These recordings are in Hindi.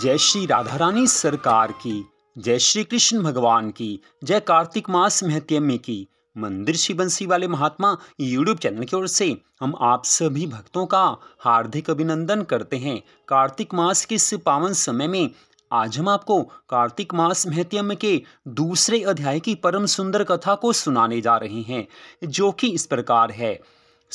जय श्री राधा रानी सरकार की जय श्री कृष्ण भगवान की जय कार्तिक मास महत्यम्य की मंदिर श्री बंसी वाले महात्मा यूट्यूब चैनल की ओर से हम आप सभी भक्तों का हार्दिक अभिनंदन करते हैं कार्तिक मास के इस पावन समय में आज हम आपको कार्तिक मास महत्यम के दूसरे अध्याय की परम सुंदर कथा को सुनाने जा रहे हैं जो कि इस प्रकार है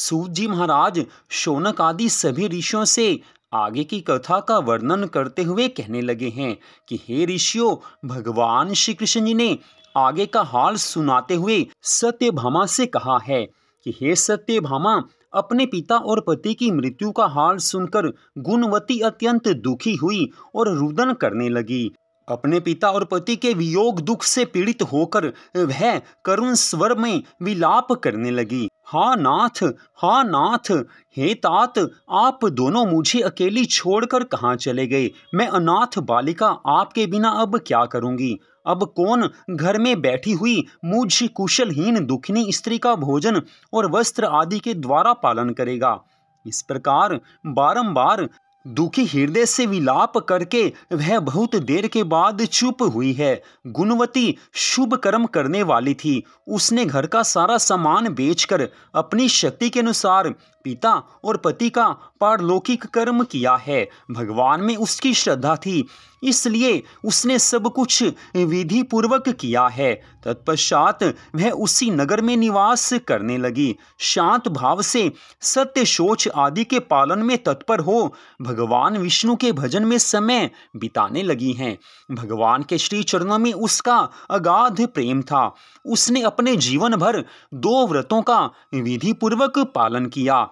सूत जी महाराज शौनक आदि सभी ऋषियों से आगे की कथा का वर्णन करते हुए कहने लगे हैं कि हे ऋषियों भगवान श्री कृष्ण जी ने आगे का हाल सुनाते हुए सत्यभामा से कहा है कि हे सत्यभामा अपने पिता और पति की मृत्यु का हाल सुनकर गुणवती अत्यंत दुखी हुई और रुदन करने लगी अपने पिता और पति के वियोग दुख से पीड़ित होकर वह करुण स्वर में विलाप करने लगी हा नाथ हा नाथ हे तात आप दोनों मुझे अकेली छोड़कर कहाँ चले गए मैं अनाथ बालिका आपके बिना अब क्या करूँगी अब कौन घर में बैठी हुई मुझ कुशलहीन दुखनी स्त्री का भोजन और वस्त्र आदि के द्वारा पालन करेगा इस प्रकार बारंबार दुखी हृदय से विलाप करके वह बहुत देर के बाद चुप हुई है गुणवती शुभ कर्म करने वाली थी उसने घर का सारा सामान बेचकर अपनी शक्ति के अनुसार पिता और पति का पारलौकिक कर्म किया है भगवान में उसकी श्रद्धा थी इसलिए उसने सब कुछ विधि पूर्वक किया है तत्पश्चात वह उसी नगर में निवास करने लगी शांत भाव से सत्य सोच आदि के पालन में तत्पर हो भगवान विष्णु के भजन में समय बिताने लगी हैं भगवान के श्री चरणों में उसका अगाध प्रेम था उसने अपने जीवन भर दो व्रतों का विधि पूर्वक पालन किया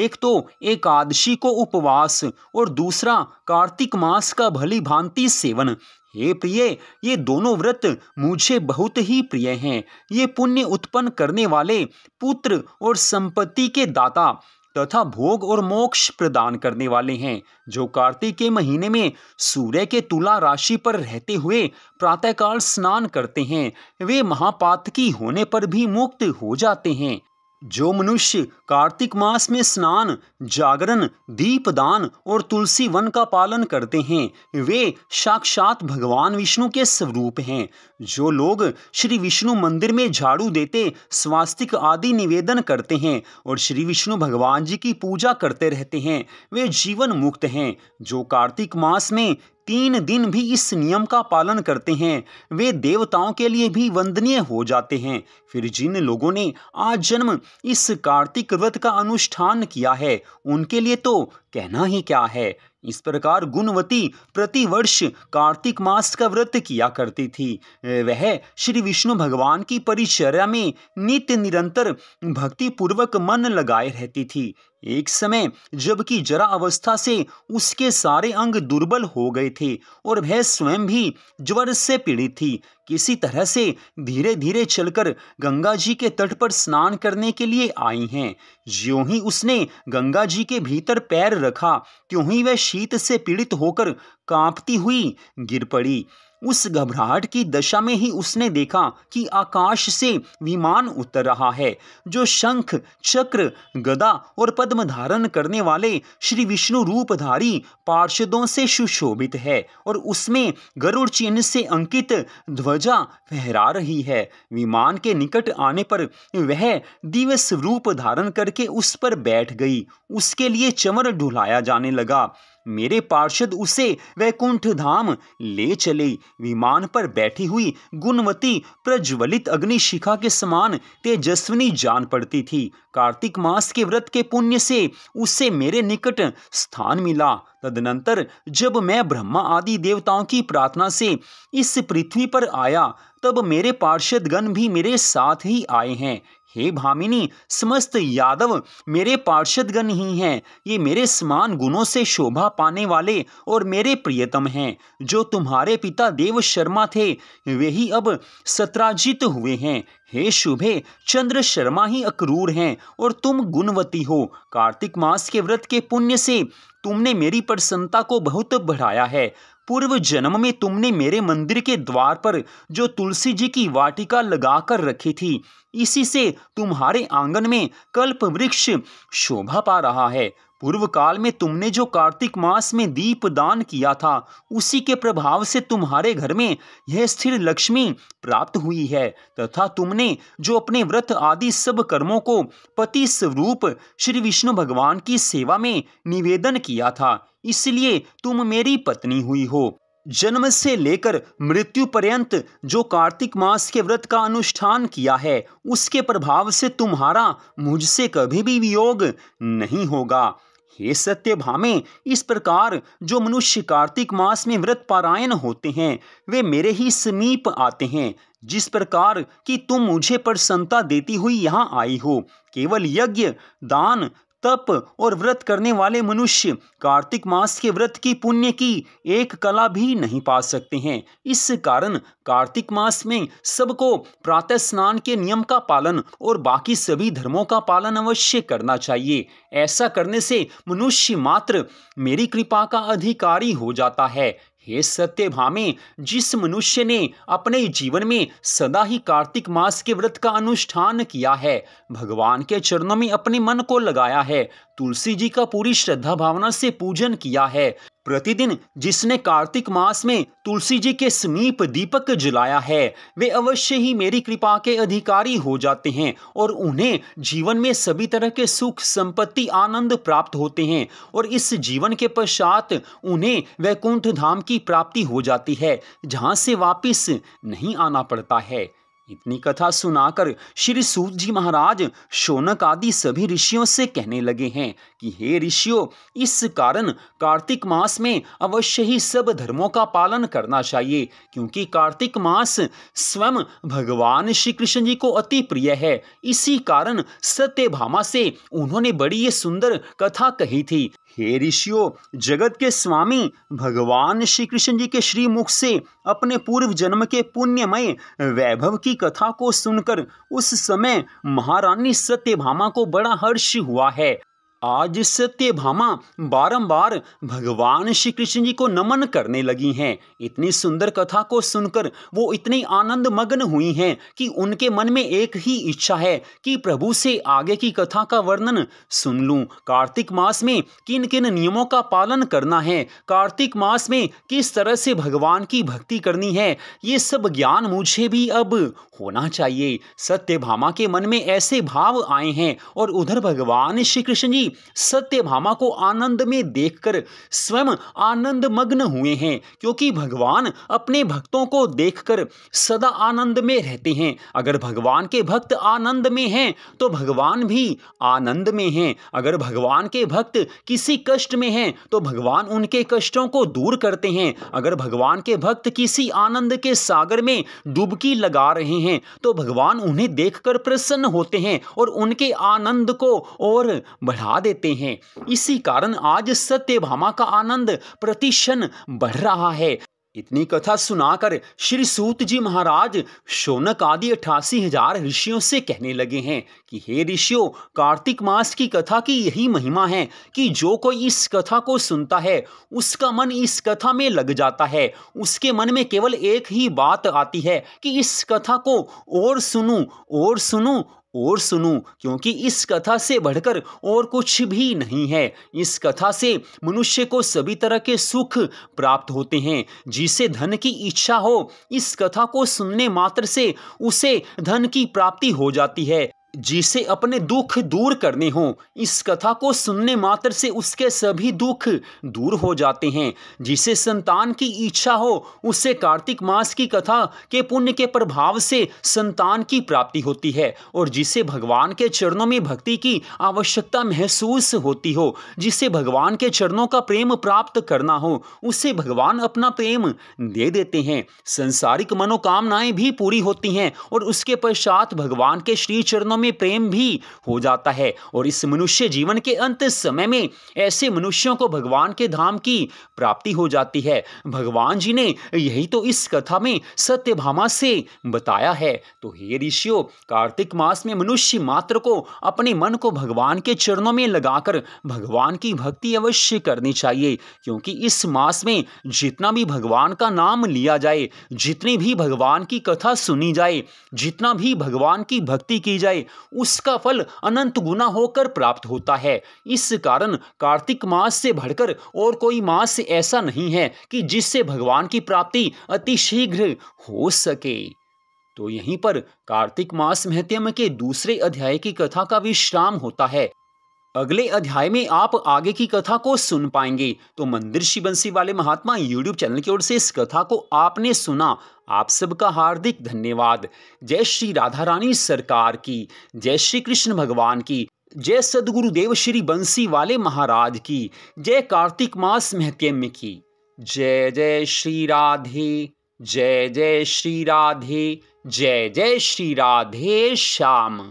एक तो एकादशी को उपवास और दूसरा कार्तिक मास का भली भांति सेवन हे प्रिय ये दोनों व्रत मुझे बहुत ही प्रिय हैं ये पुण्य उत्पन्न करने वाले पुत्र और संपत्ति के दाता तथा भोग और मोक्ष प्रदान करने वाले हैं जो कार्तिक के महीने में सूर्य के तुला राशि पर रहते हुए प्रातःकाल स्नान करते हैं वे महापातकी होने पर भी मुक्त हो जाते हैं जो मनुष्य कार्तिक मास में स्नान जागरण दीपदान और तुलसी वन का पालन करते हैं वे साक्षात भगवान विष्णु के स्वरूप हैं जो लोग श्री विष्णु मंदिर में झाड़ू देते स्वास्तिक आदि निवेदन करते हैं और श्री विष्णु भगवान जी की पूजा करते रहते हैं वे जीवन मुक्त हैं जो कार्तिक मास में तीन दिन भी इस नियम का पालन करते हैं वे देवताओं के लिए भी वंदनीय हो जाते हैं फिर जिन लोगों ने आज जन्म इस कार्तिक व्रत का अनुष्ठान किया है उनके लिए तो कहना ही क्या है इस प्रकार गुणवती प्रतिवर्ष कार्तिक मास का व्रत किया करती थी वह श्री विष्णु भगवान की परिचर्या में नित्य निरंतर भक्ति पूर्वक मन लगाए रहती थी एक समय जबकि जरा अवस्था से उसके सारे अंग दुर्बल हो गए थे और वह स्वयं भी ज्वर से पीड़ित थी किसी तरह से धीरे धीरे चलकर गंगा जी के तट पर स्नान करने के लिए आई हैं ज्यों ही उसने गंगा जी के भीतर पैर रखा त्यों ही वह शीत से पीड़ित होकर कांपती हुई गिर पड़ी उस घबराहट की दशा में ही उसने देखा कि आकाश से विमान उतर रहा है जो शंख चक्र गदा और पद्म धारण करने वाले श्री विष्णु रूपधारी पार्षदों से सुशोभित है और उसमें गरुड़ चिन्ह से अंकित ध्वजा फहरा रही है विमान के निकट आने पर वह दिव्य स्वरूप धारण करके उस पर बैठ गई उसके लिए चमर ढुलाया जाने लगा मेरे पार्षद उसे वैकुंठ धाम ले चले विमान पर बैठी हुई गुणवती प्रज्वलित अग्निशिखा के समान तेजस्विनी जान पड़ती थी कार्तिक मास के व्रत के पुण्य से उसे मेरे निकट स्थान मिला तदनंतर जब मैं ब्रह्मा आदि देवताओं की प्रार्थना से इस पृथ्वी पर आया तब मेरे पार्षदगण भी मेरे साथ ही आए हैं हे भामिनी समस्त यादव मेरे पार्षदगण ही हैं ये मेरे समान गुणों से शोभा पाने वाले और मेरे प्रियतम हैं जो तुम्हारे पिता देव शर्मा थे वे ही अब सत्राजित हुए हैं हे शुभे चंद्र शर्मा ही अक्रूर हैं और तुम गुणवती हो कार्तिक मास के व्रत के पुण्य से तुमने मेरी प्रसन्नता को बहुत बढ़ाया है पूर्व जन्म में तुमने मेरे मंदिर के द्वार पर जो तुलसी जी की वाटिका लगाकर रखी थी इसी से तुम्हारे आंगन में कल्प वृक्ष शोभा पा रहा है पूर्व काल में तुमने जो कार्तिक मास में दीप दान किया था उसी के प्रभाव से तुम्हारे घर में यह स्थिर लक्ष्मी प्राप्त हुई है तथा तुमने जो अपने व्रत आदि सब कर्मों को पति स्वरूप श्री विष्णु भगवान की सेवा में निवेदन किया था इसलिए तुम मेरी पत्नी हुई हो जन्म से लेकर मृत्यु पर्यंत जो कार्तिक मास के व्रत का अनुष्ठान किया है उसके प्रभाव से तुम्हारा मुझसे कभी भी वियोग नहीं होगा हे सत्य भामे इस प्रकार जो मनुष्य कार्तिक मास में व्रत पारायण होते हैं वे मेरे ही समीप आते हैं जिस प्रकार कि तुम मुझे प्रसन्नता देती हुई यहाँ आई हो केवल यज्ञ दान तप और व्रत करने वाले मनुष्य कार्तिक मास के व्रत की पुण्य की एक कला भी नहीं पा सकते हैं इस कारण कार्तिक मास में सबको प्रातः स्नान के नियम का पालन और बाकी सभी धर्मों का पालन अवश्य करना चाहिए ऐसा करने से मनुष्य मात्र मेरी कृपा का अधिकारी हो जाता है हे सत्य भामे जिस मनुष्य ने अपने जीवन में सदा ही कार्तिक मास के व्रत का अनुष्ठान किया है भगवान के चरणों में अपने मन को लगाया है तुलसी जी का पूरी श्रद्धा भावना से पूजन किया है प्रतिदिन जिसने कार्तिक मास में तुलसी जी के समीप दीपक जलाया है वे अवश्य ही मेरी कृपा के अधिकारी हो जाते हैं और उन्हें जीवन में सभी तरह के सुख संपत्ति आनंद प्राप्त होते हैं और इस जीवन के पश्चात उन्हें वैकुंठ धाम की प्राप्ति हो जाती है जहाँ से वापिस नहीं आना पड़ता है इतनी कथा सुनाकर श्री सूत जी महाराज शौनक आदि सभी ऋषियों से कहने लगे हैं कि हे ऋषियों इस कारण कार्तिक मास में अवश्य ही सब धर्मों का पालन करना चाहिए क्योंकि कार्तिक मास स्वयं भगवान श्री कृष्ण जी को अति प्रिय है इसी कारण सत्य भामा से उन्होंने बड़ी ये सुंदर कथा कही थी हे ऋषियों जगत के स्वामी भगवान श्री कृष्ण जी के श्रीमुख से अपने पूर्व जन्म के पुण्यमय वैभव की कथा को सुनकर उस समय महारानी सत्यभामा को बड़ा हर्ष हुआ है आज सत्य भामा बारम्बार भगवान श्री कृष्ण जी को नमन करने लगी हैं इतनी सुंदर कथा को सुनकर वो इतनी आनंद मग्न हुई हैं कि उनके मन में एक ही इच्छा है कि प्रभु से आगे की कथा का वर्णन सुन लूं कार्तिक मास में किन किन नियमों का पालन करना है कार्तिक मास में किस तरह से भगवान की भक्ति करनी है ये सब ज्ञान मुझे भी अब होना चाहिए सत्य के मन में ऐसे भाव आए हैं और उधर भगवान श्री कृष्ण जी सत्यभामा को आनंद में देखकर स्वयं आनंद मग्न हुए हैं क्योंकि भगवान अपने भक्तों को देखकर सदा आनंद में रहते हैं अगर भगवान के भक्त आनंद में हैं तो भगवान भी आनंद में हैं अगर भगवान के भक्त किसी कष्ट में हैं तो भगवान उनके कष्टों को दूर करते हैं अगर भगवान के भक्त किसी आनंद के सागर में डुबकी लगा रहे हैं तो भगवान उन्हें देखकर प्रसन्न होते हैं और उनके आनंद को और बढ़ा देते हैं इसी कारण आज सत्य भामा का आनंद प्रतिशन बढ़ रहा है इतनी कथा सुनाकर श्री सूत जी महाराज शोनक आदि अठासी हजार ऋषियों से कहने लगे हैं कि हे ऋषियों कार्तिक मास की कथा की यही महिमा है कि जो कोई इस कथा को सुनता है उसका मन इस कथा में लग जाता है उसके मन में केवल एक ही बात आती है कि इस कथा को और सुनूं और सुनूं और सुनूं क्योंकि इस कथा से बढ़कर और कुछ भी नहीं है इस कथा से मनुष्य को सभी तरह के सुख प्राप्त होते हैं जिसे धन की इच्छा हो इस कथा को सुनने मात्र से उसे धन की प्राप्ति हो जाती है जिसे अपने दुख दूर करने हो इस कथा को सुनने मात्र से उसके सभी दुख दूर हो जाते हैं जिसे संतान की इच्छा हो उससे कार्तिक मास की कथा के पुण्य के प्रभाव से संतान की प्राप्ति होती है और जिसे भगवान के चरणों में भक्ति की आवश्यकता महसूस होती हो जिसे भगवान के चरणों का प्रेम प्राप्त करना हो उसे भगवान अपना प्रेम दे देते हैं संसारिक मनोकामनाएं भी पूरी होती हैं और उसके पश्चात भगवान के श्री चरणों में प्रेम भी हो जाता है और इस मनुष्य जीवन के अंत समय में ऐसे मनुष्यों को भगवान के धाम की प्राप्ति हो जाती है भगवान जी ने यही तो इस कथा में सत्यभामा से बताया है तो हे ऋषियों कार्तिक मास में मनुष्य मात्र को अपने मन को भगवान के चरणों में लगाकर भगवान की भक्ति अवश्य करनी चाहिए क्योंकि इस मास में जितना भी भगवान का नाम लिया जाए जितनी भी भगवान की कथा सुनी जाए जितना भी भगवान की भक्ति की जाए उसका फल अनंत गुना होकर प्राप्त होता है इस कारण कार्तिक मास से बढ़कर और कोई मास ऐसा नहीं है कि जिससे भगवान की प्राप्ति अतिशीघ्र हो सके तो यहीं पर कार्तिक मास महत्यम के दूसरे अध्याय की कथा का विश्राम होता है अगले अध्याय में आप आगे की कथा को सुन पाएंगे तो मंदिर श्री बंसी वाले महात्मा यूट्यूब चैनल की ओर से इस कथा को आपने सुना आप सबका हार्दिक धन्यवाद जय श्री राधा रानी सरकार की जय श्री कृष्ण भगवान की जय सदगुरुदेव श्री बंसी वाले महाराज की जय कार्तिक मास महत्यम्य की जय जय श्री राधे जय जय श्री राधे जय जय श्री राधे श्याम